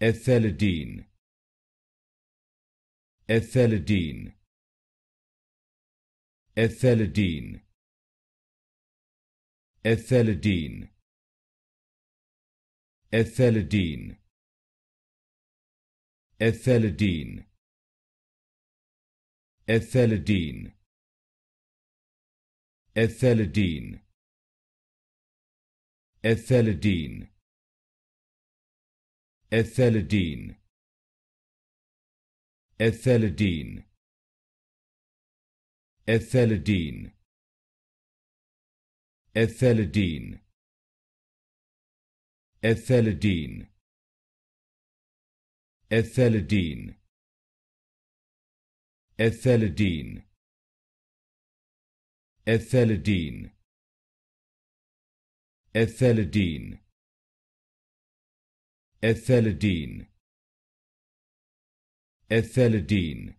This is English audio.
ethylidine ethylidine ethylidine ethylidine ethylidine ethylidine ethylidine ethylidine ethylidine ethylidine ethylidine ethylidine ethylidine ethylidine ethylidine ethylidine ethylidine Ethelidine Ethelidine